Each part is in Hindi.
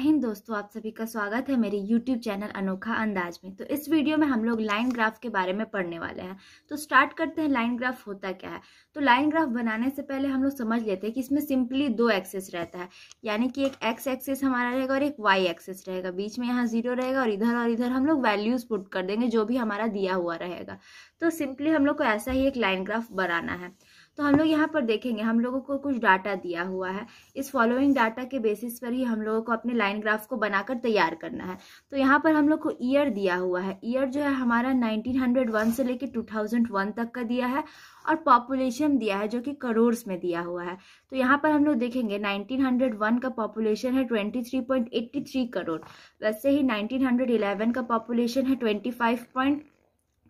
हिंद दोस्तों आप सभी का स्वागत है मेरे YouTube चैनल अनोखा अंदाज में तो इस वीडियो में हम लोग लाइन ग्राफ के बारे में पढ़ने वाले हैं तो स्टार्ट करते हैं लाइन ग्राफ होता क्या है तो लाइन ग्राफ बनाने से पहले हम लोग समझ लेते हैं कि इसमें सिंपली दो एक्सेस रहता है यानी कि एक एक्स एक्सेस हमारा रहेगा और एक वाई एक्सेस रहेगा बीच में यहाँ जीरो रहेगा और इधर और इधर हम लोग वैल्यूज़ पुट कर देंगे जो भी हमारा दिया हुआ रहेगा तो सिंपली हम लोग को ऐसा ही एक लाइन ग्राफ बनाना है तो हम लोग यहाँ पर देखेंगे हम लोगों को कुछ डाटा दिया हुआ है इस फॉलोइंग डाटा के बेसिस पर ही हम लोगों को अपने लाइन ग्राफ को बनाकर तैयार करना है तो यहाँ पर हम लोग को ईयर दिया हुआ है ईयर जो है हमारा 1901 से लेकर 2001 तक का दिया है और पॉपुलेशन दिया है जो कि करोड़ में दिया हुआ है तो यहाँ पर हम लोग देखेंगे 1901 का पॉपुलेशन है 23.83 करोड़ वैसे ही 1911 का पॉपुलेशन है 25.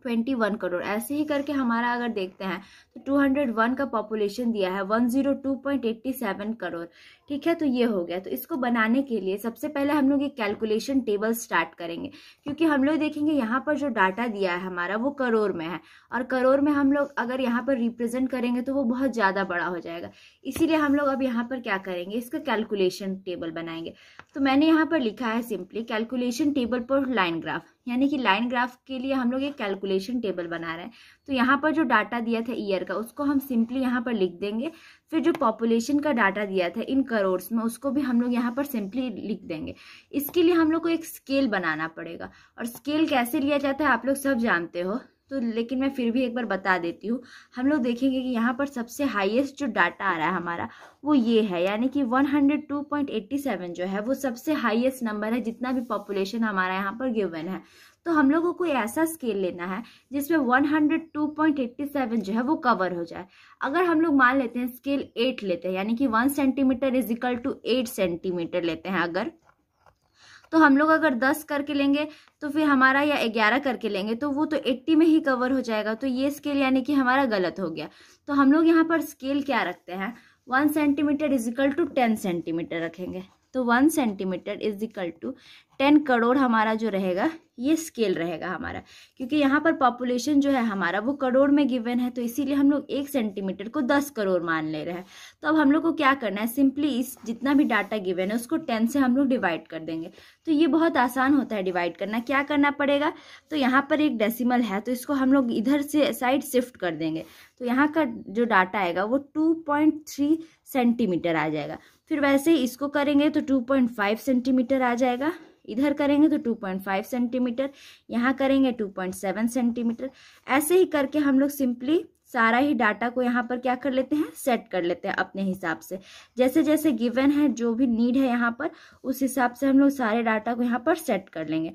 ट्वेंटी वन करोड़ ऐसे ही करके हमारा अगर देखते हैं तो टू हंड्रेड वन का पॉपुलेशन दिया है one zero two point eighty seven crore ठीक है तो ये हो गया तो इसको बनाने के लिए सबसे पहले हम लोग ये कैलकुलेशन टेबल स्टार्ट करेंगे क्योंकि हम लोग देखेंगे यहाँ पर जो डाटा दिया है हमारा वो करोड़ में है और करोड़ में हम लोग अगर यहाँ पर रिप्रेजेंट करेंगे तो वो बहुत ज़्यादा बड़ा हो जाएगा इसीलिए हम लोग अब यहाँ पर क्या करेंगे इसका कैलकुलेशन टेबल बनाएंगे तो मैंने यहाँ पर लिखा है सिंपली कैलकुलेशन टेबल पर लाइन ग्राफ यानी कि लाइन ग्राफ के लिए हम लोग एक कैलकुलेशन टेबल बना रहे हैं तो यहाँ पर जो डाटा दिया था ईयर का उसको हम सिंपली यहाँ पर लिख देंगे फिर जो पॉपुलेशन का डाटा दिया था इन करोड़ में उसको भी हम लोग यहाँ पर सिंपली लिख देंगे इसके लिए हम लोग को एक स्केल बनाना पड़ेगा और स्केल कैसे लिया जाता है आप लोग सब जानते हो तो लेकिन मैं फिर भी एक बार बता देती हूँ हम लोग देखेंगे कि यहाँ पर सबसे हाईएस्ट जो डाटा आ रहा है हमारा वो ये है यानी कि 102.87 जो है वो सबसे हाईएस्ट नंबर है जितना भी पॉपुलेशन हमारा यहाँ पर गिवन है तो हम लोगों को ऐसा स्केल लेना है जिसमें 102.87 जो है वो कवर हो जाए अगर हम लोग मान लेते हैं स्केल एट लेते हैं यानी कि one centimetre is equal to eight centimetre लेते हैं अगर तो हम लोग अगर दस करके लेंगे तो फिर हमारा या ग्यारह करके लेंगे तो वो तो एट्टी में ही कवर हो जाएगा तो ये स्केल यानी कि हमारा गलत हो गया तो हम लोग यहाँ पर स्केल क्या रखते हैं one centimetre is equal to ten centimetre रखेंगे तो one centimetre is equal to ten crore हमारा जो रहेगा ये स्केल रहेगा हमारा क्योंकि यहाँ पर पॉपुलेशन जो है हमारा वो करोड़ में गिवन है तो इसीलिए हम लोग एक सेंटीमीटर को दस करोड़ मान ले रहे हैं तो अब हम लोग को क्या करना है सिंपली इस जितना भी डाटा गिवन है उसको टेन से हम लोग डिवाइड कर देंगे तो ये बहुत आसान होता है डिवाइड करना क्या करना पड़ेगा तो यहाँ पर एक डेसीमल है तो इसको हम लोग इधर से साइड शिफ्ट कर देंगे तो यहाँ का जो डाटा आएगा वो टू पॉइंट थ्री सेंटीमीटर आ जाएगा फिर वैसे ही इसको करेंगे तो टू पॉइंट फाइव सेंटीमीटर आ जाएगा इधर करेंगे तो 2.5 सेंटीमीटर यहाँ करेंगे 2.7 सेंटीमीटर ऐसे ही करके हम लोग सिंपली सारा ही डाटा को यहाँ पर क्या कर लेते हैं सेट कर लेते हैं अपने हिसाब से जैसे जैसे गिवन है जो भी नीड है यहाँ पर उस हिसाब से हम लोग सारे डाटा को यहाँ पर सेट कर लेंगे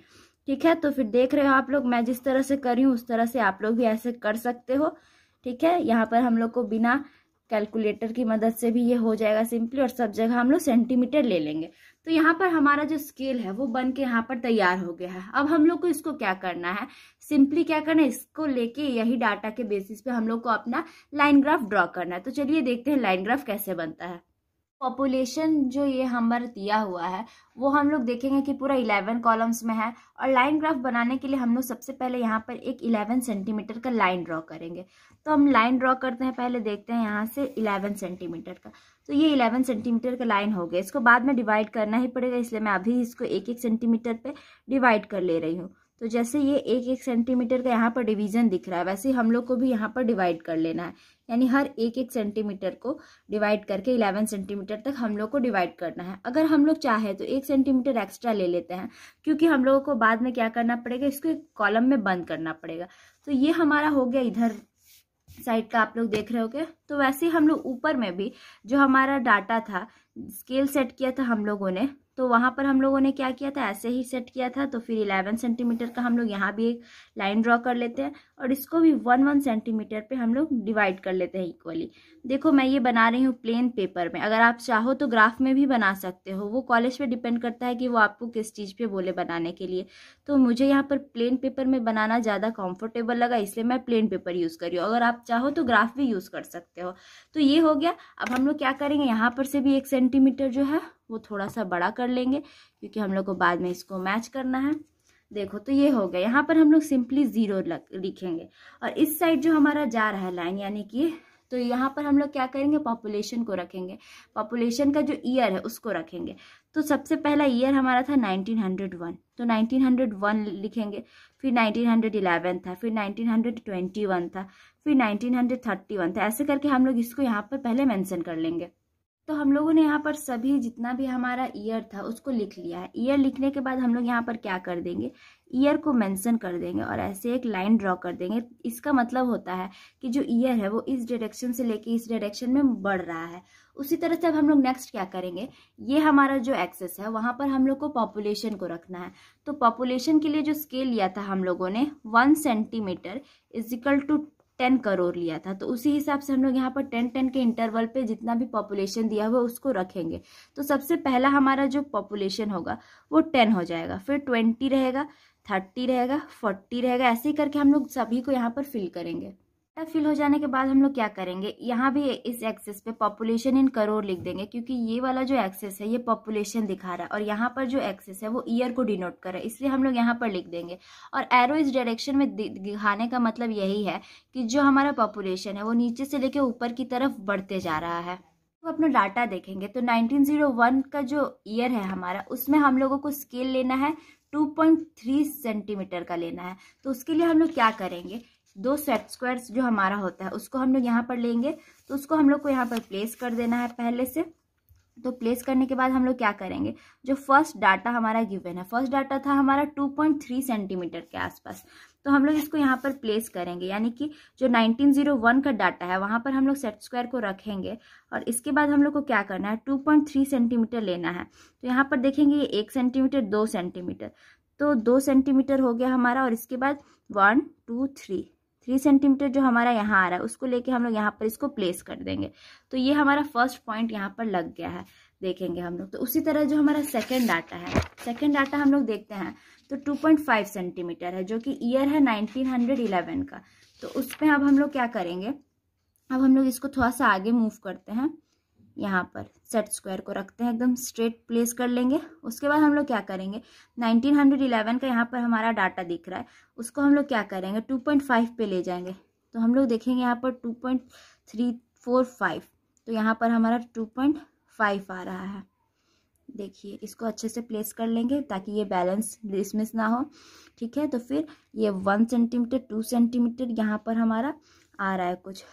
ठीक है तो फिर देख रहे हो आप लोग मैं जिस तरह से करी हूँ उस तरह से आप लोग भी ऐसे कर सकते हो ठीक है यहाँ पर हम लोग को बिना कैलकुलेटर की मदद से भी ये हो जाएगा सिंपली और सब जगह हम लोग सेंटीमीटर ले लेंगे तो यहाँ पर हमारा जो स्केल है वो बन के यहाँ पर तैयार हो गया है अब हम लोग को इसको क्या करना है सिंपली क्या करना है इसको लेके यही डाटा के बेसिस पे हम लोग को अपना लाइन ग्राफ ड्रॉ करना है तो चलिए देखते हैं लाइन ग्राफ कैसे बनता है पॉपुलेशन जो ये हमर दिया हुआ है वो हम लोग देखेंगे कि पूरा इलेवन कॉलम्स में है और लाइन ग्राफ बनाने के लिए हम लोग सबसे पहले यहाँ पर एक इलेवन सेंटीमीटर का लाइन ड्रॉ करेंगे तो हम लाइन ड्रॉ करते हैं पहले देखते हैं यहाँ से इलेवन सेंटीमीटर का तो ये इलेवन सेंटीमीटर का लाइन हो गया इसको बाद में डिवाइड करना ही पड़ेगा इसलिए मैं अभी इसको एक एक सेंटीमीटर पर डिवाइड कर ले रही हूँ तो जैसे ये एक एक सेंटीमीटर का यहाँ पर डिवीज़न दिख रहा है वैसे हम लोग को भी यहाँ पर डिवाइड कर लेना है यानी हर एक एक सेंटीमीटर को डिवाइड करके इलेवन सेंटीमीटर तक हम लोग को डिवाइड करना है अगर हम लोग चाहे तो एक सेंटीमीटर एक्स्ट्रा ले लेते हैं क्योंकि हम लोगों को बाद में क्या करना पड़ेगा इसको एक कॉलम में बंद करना पड़ेगा तो ये हमारा हो गया इधर साइड का आप लोग देख रहे हो गए तो वैसे ही हम लोग ऊपर में भी जो हमारा डाटा था स्केल सेट किया था हम लोगों ने तो वहाँ पर हम लोगों ने क्या किया था ऐसे ही सेट किया था तो फिर इलेवन सेंटीमीटर का हम लोग यहाँ भी एक लाइन ड्रॉ कर लेते हैं और इसको भी वन वन सेंटीमीटर पे हम लोग डिवाइड कर लेते हैं इक्वली देखो मैं ये बना रही हूँ प्लेन पेपर में अगर आप चाहो तो ग्राफ में भी बना सकते हो वो कॉलेज पे डिपेंड करता है कि वो आपको किस चीज़ पर बोले बनाने के लिए तो मुझे यहाँ पर प्लेन पेपर में बनाना ज़्यादा कम्फर्टेबल लगा इसलिए मैं प्लेन पेपर यूज़ करी हूँ अगर आप चाहो तो ग्राफ भी यूज़ कर सकते हो तो ये हो गया अब हम लोग क्या करेंगे यहाँ पर से भी एक सेंटीमीटर जो है वो थोड़ा सा बड़ा कर लेंगे क्योंकि हम लोग को बाद में इसको मैच करना है देखो तो ये हो गया यहाँ पर हम लोग सिंपली ज़ीरो लिखेंगे और इस साइड जो हमारा जा रहा है लाइन यानी कि तो यहाँ पर हम लोग क्या करेंगे पॉपुलेशन को रखेंगे पॉपुलेशन का जो ईयर है उसको रखेंगे तो सबसे पहला ईयर हमारा था 1901 तो 1901 लिखेंगे फिर 1911 था फिर 1921 था फिर 1931 था ऐसे करके हम लोग इसको यहाँ पर पहले मेंशन कर लेंगे तो हम लोगों ने यहाँ पर सभी जितना भी हमारा ईयर था उसको लिख लिया है ईयर लिखने के बाद हम लोग यहाँ पर क्या कर देंगे ईयर को मेंशन कर देंगे और ऐसे एक लाइन ड्रॉ कर देंगे इसका मतलब होता है कि जो ईयर है वो इस डायरेक्शन से लेके इस डायरेक्शन में बढ़ रहा है उसी तरह से अब हम लोग नेक्स्ट क्या करेंगे ये हमारा जो एक्सेस है वहाँ पर हम लोग को पॉपुलेशन को रखना है तो पॉपुलेशन के लिए जो स्केल लिया था हम लोगों ने one centimetre is equal to ten crore लिया था तो उसी हिसाब से हम लोग यहाँ पर टेन टेन के इंटरवल पे जितना भी पॉपुलेशन दिया हुआ उसको रखेंगे तो सबसे पहला हमारा जो पॉपुलेशन होगा वो टेन हो जाएगा फिर ट्वेंटी रहेगा थर्टी रहेगा फोर्टी रहेगा ऐसे ही करके हम लोग सभी को यहाँ पर फिल करेंगे फिल हो जाने के बाद हम लोग क्या करेंगे यहाँ भी इस एक्सेस पे पॉपुलेशन इन करोड़ लिख देंगे क्योंकि ये वाला जो एक्सेस है ये पॉपुलेशन दिखा रहा है और यहाँ पर जो एक्सेस है वो ईयर को डिनोट कर रहा है इसलिए हम लोग यहाँ पर लिख देंगे और एरो इस डायरेक्शन में दिखाने का मतलब यही है कि जो हमारा पॉपुलेशन है वो नीचे से लेके ऊपर की तरफ बढ़ते जा रहा है तो अपना डाटा देखेंगे तो 1901 का जो ईयर है हमारा उसमें हम लोगों को स्केल लेना है 2.3 सेंटीमीटर का लेना है तो उसके लिए हम लोग क्या करेंगे दो सेट स्क्वायर्स जो हमारा होता है उसको हम लोग यहाँ पर लेंगे तो उसको हम लोग को यहाँ पर प्लेस कर देना है पहले से तो प्लेस करने के बाद हम लोग क्या करेंगे जो फर्स्ट डाटा हमारा गिवन है फर्स्ट डाटा था हमारा 2.3 सेंटीमीटर के आसपास तो हम लोग इसको यहाँ पर प्लेस करेंगे यानी कि जो 1901 का डाटा है वहाँ पर हम लोग सेट स्क्वायर को रखेंगे और इसके बाद हम लोग को क्या करना है 2.3 सेंटीमीटर लेना है तो यहाँ पर देखेंगे ये एक सेंटीमीटर दो सेंटीमीटर तो दो सेंटीमीटर हो गया हमारा और इसके बाद one two three three centimetre जो हमारा यहाँ आ रहा है उसको लेके हम लोग यहाँ पर इसको प्लेस कर देंगे तो ये हमारा फर्स्ट पॉइंट यहाँ पर लग गया है देखेंगे हम लोग तो उसी तरह जो हमारा सेकेंड डाटा है सेकेंड डाटा हम लोग देखते हैं तो 2.5 सेंटीमीटर है जो कि ईयर है 1911 का तो उस पर अब हम लोग क्या करेंगे अब हम लोग इसको थोड़ा सा आगे मूव करते हैं यहाँ पर सेट स्क्वायर को रखते हैं एकदम स्ट्रेट प्लेस कर लेंगे उसके बाद हम लोग क्या करेंगे 1911 का यहाँ पर हमारा डाटा दिख रहा है उसको हम लोग क्या करेंगे 2.5 पे ले जाएंगे तो हम लोग देखेंगे यहाँ पर 2.345 तो यहाँ पर हमारा 2.5 आ रहा है देखिए इसको अच्छे से प्लेस कर लेंगे ताकि ये बैलेंस डिसमिस ना हो ठीक है तो फिर ये वन सेंटीमीटर टू सेंटीमीटर यहाँ पर हमारा आ रहा है कुछ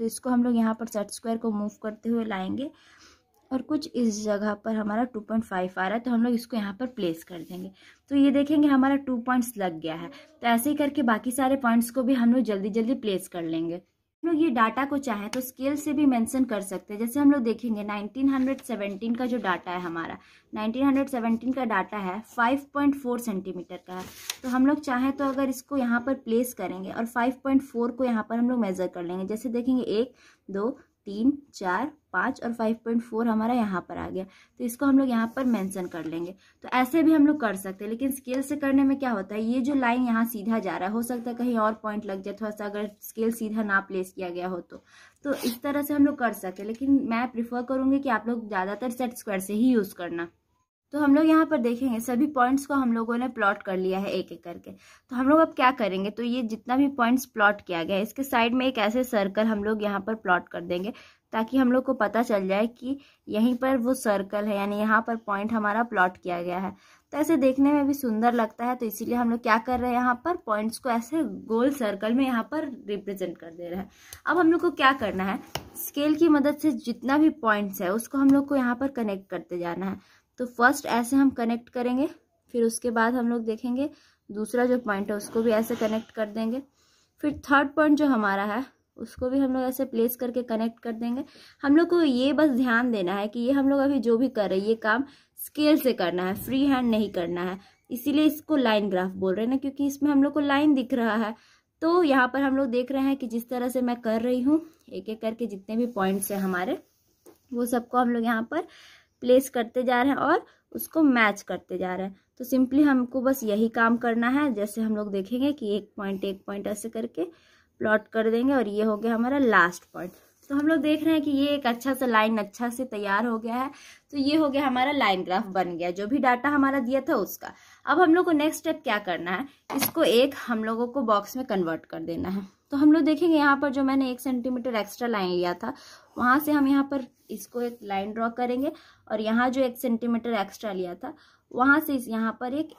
तो इसको हम लोग यहाँ पर सेट स्क्वायर को मूव करते हुए लाएंगे और कुछ इस जगह पर हमारा 2.5 आ रहा है तो हम लोग इसको यहाँ पर प्लेस कर देंगे तो ये देखेंगे हमारा टू पॉइंट्स लग गया है तो ऐसे ही करके बाकी सारे पॉइंट्स को भी हम लोग जल्दी जल्दी प्लेस कर लेंगे लोग ये डाटा को चाहें तो स्केल से भी मेंशन कर सकते हैं जैसे हम लोग देखेंगे 1917 का जो डाटा है हमारा 1917 का डाटा है 5.4 सेंटीमीटर का है तो हम लोग चाहें तो अगर इसको यहाँ पर प्लेस करेंगे और 5.4 को यहाँ पर हम लोग मेज़र कर लेंगे जैसे देखेंगे एक दो तीन चार पाँच और फाइव पॉइंट फोर हमारा यहाँ पर आ गया तो इसको हम लोग यहाँ पर मेंशन कर लेंगे तो ऐसे भी हम लोग कर सकते हैं लेकिन स्केल से करने में क्या होता है ये जो लाइन यहाँ सीधा जा रहा है हो सकता है कहीं और पॉइंट लग जाए थोड़ा सा अगर स्केल सीधा ना प्लेस किया गया हो तो तो इस तरह से हम लोग कर सकते हैं लेकिन मैं प्रिफर करूँगी कि आप लोग ज़्यादातर सेट स्क्वायर से ही यूज़ करना तो हम लोग यहाँ पर देखेंगे सभी पॉइंट्स को हम लोगों ने प्लॉट कर लिया है एक एक करके तो हम लोग अब क्या करेंगे तो ये जितना भी पॉइंट्स प्लॉट किया गया है इसके साइड में एक ऐसे सर्कल हम लोग यहाँ पर प्लॉट कर देंगे ताकि हम लोग को पता चल जाए कि यहीं पर वो सर्कल है यानी यहाँ पर पॉइंट हमारा प्लॉट किया गया है तो ऐसे देखने में भी सुंदर लगता है तो इसीलिए हम लोग क्या कर रहे हैं यहाँ पर पॉइंट्स को ऐसे गोल सर्कल में यहाँ पर रिप्रेजेंट कर दे रहे हैं अब हम लोग को क्या करना है स्केल की मदद से जितना भी पॉइंट्स है उसको हम लोग को यहाँ पर कनेक्ट करते जाना है तो फर्स्ट ऐसे हम कनेक्ट करेंगे फिर उसके बाद हम लोग देखेंगे दूसरा जो पॉइंट है उसको भी ऐसे कनेक्ट कर देंगे फिर थर्ड पॉइंट जो हमारा है उसको भी हम लोग ऐसे प्लेस करके कनेक्ट कर देंगे हम लोग को ये बस ध्यान देना है कि ये हम लोग अभी जो भी कर रहे हैं ये काम स्केल से करना है फ्री हैंड नहीं करना है इसीलिए इसको लाइन ग्राफ बोल रहे हैं ना क्योंकि इसमें हम लोग को लाइन दिख रहा है तो यहाँ पर हम लोग देख रहे हैं कि जिस तरह से मैं कर रही हूँ एक एक करके जितने भी पॉइंट्स हैं हमारे वो सबको हम लोग यहाँ पर प्लेस करते जा रहे हैं और उसको मैच करते जा रहे हैं तो सिंपली हमको बस यही काम करना है जैसे हम लोग देखेंगे कि एक पॉइंट एक पॉइंट ऐसे करके प्लॉट कर देंगे और ये हो गया हमारा लास्ट पॉइंट तो हम लोग देख रहे हैं कि ये एक अच्छा सा लाइन अच्छा से तैयार हो गया है तो ये हो गया हमारा लाइन ग्राफ बन गया जो भी डाटा हमारा दिया था उसका अब हम लोग को नेक्स्ट स्टेप क्या करना है इसको एक हम लोगों को बॉक्स में कन्वर्ट कर देना है तो हम लोग देखेंगे यहाँ पर जो मैंने एक सेंटीमीटर एक्स्ट्रा लाइन लिया था वहाँ से हम यहाँ पर इसको एक लाइन ड्रॉ करेंगे और यहाँ जो एक सेंटीमीटर एक्स्ट्रा लिया था वहाँ से इस यहाँ पर एक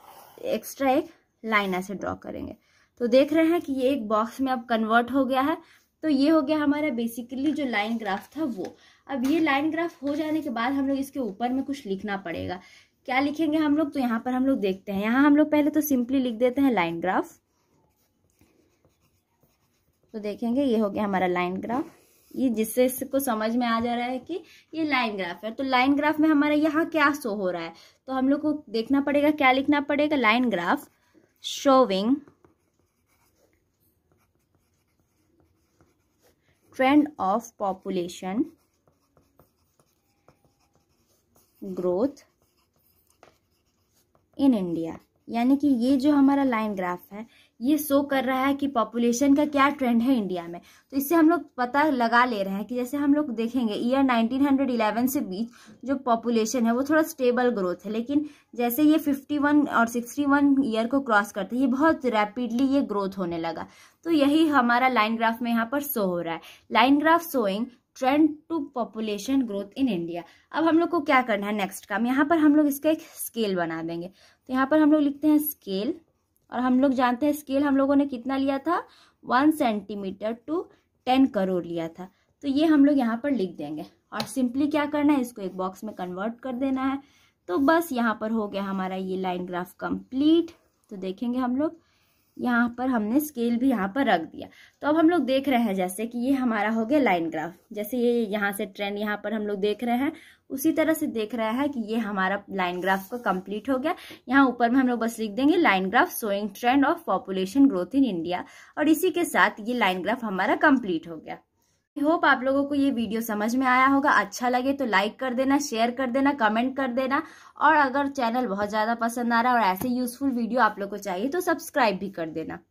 एक्स्ट्रा एक लाइन ऐसे ड्रॉ करेंगे तो देख रहे हैं कि ये एक बॉक्स में अब कन्वर्ट हो गया है तो ये हो गया हमारा बेसिकली जो लाइन ग्राफ था वो अब ये लाइन ग्राफ हो जाने के बाद हम लोग इसके ऊपर में कुछ लिखना पड़ेगा क्या लिखेंगे हम लोग तो यहाँ पर हम लोग देखते हैं यहाँ हम लोग पहले तो सिंपली लिख देते हैं लाइन ग्राफ तो देखेंगे ये हो गया हमारा लाइन ग्राफ ये जिससे इसको समझ में आ जा रहा है कि ये लाइन ग्राफ है तो लाइन ग्राफ में हमारा यहाँ क्या शो हो रहा है तो हम लोग को देखना पड़ेगा क्या लिखना पड़ेगा line graph showing trend of population growth in India यानी कि ये जो हमारा लाइन ग्राफ है ये शो कर रहा है कि पॉपुलेशन का क्या ट्रेंड है इंडिया में तो इससे हम लोग पता लगा ले रहे हैं कि जैसे हम लोग देखेंगे ईयर 1911 से बीच जो पॉपुलेशन है वो थोड़ा स्टेबल ग्रोथ है लेकिन जैसे ये 51 और 61 ईयर को क्रॉस करते ये बहुत रैपिडली ये ग्रोथ होने लगा तो यही हमारा लाइन ग्राफ में यहाँ पर शो हो रहा है line graph showing trend to population growth in India अब हम लोग को क्या करना है नेक्स्ट काम यहाँ पर हम लोग इसका एक स्केल बना देंगे तो यहाँ पर हम लोग लिखते हैं स्केल और हम लोग जानते हैं स्केल हम लोगों ने कितना लिया था one centimetre to ten crore लिया था तो ये हम लोग यहाँ पर लिख देंगे और सिंपली क्या करना है इसको एक बॉक्स में कन्वर्ट कर देना है तो बस यहाँ पर हो गया हमारा ये लाइन ग्राफ कंप्लीट तो देखेंगे हम लोग यहाँ पर हमने स्केल भी यहाँ पर रख दिया तो अब हम लोग देख रहे हैं जैसे कि ये हमारा हो गया लाइन ग्राफ जैसे ये यहाँ से ट्रेंड यहाँ पर हम लोग देख रहे हैं उसी तरह से देख रहा है कि ये हमारा लाइन ग्राफ का कंप्लीट हो गया यहाँ ऊपर में हम लोग बस लिख देंगे line graph showing trend of population growth in India और इसी के साथ ये लाइन ग्राफ हमारा कम्प्लीट हो गया होप आप लोगों को ये वीडियो समझ में आया होगा अच्छा लगे तो लाइक कर देना शेयर कर देना कमेंट कर देना और अगर चैनल बहुत ज़्यादा पसंद आ रहा है और ऐसे यूजफुल वीडियो आप लोग को चाहिए तो सब्सक्राइब भी कर देना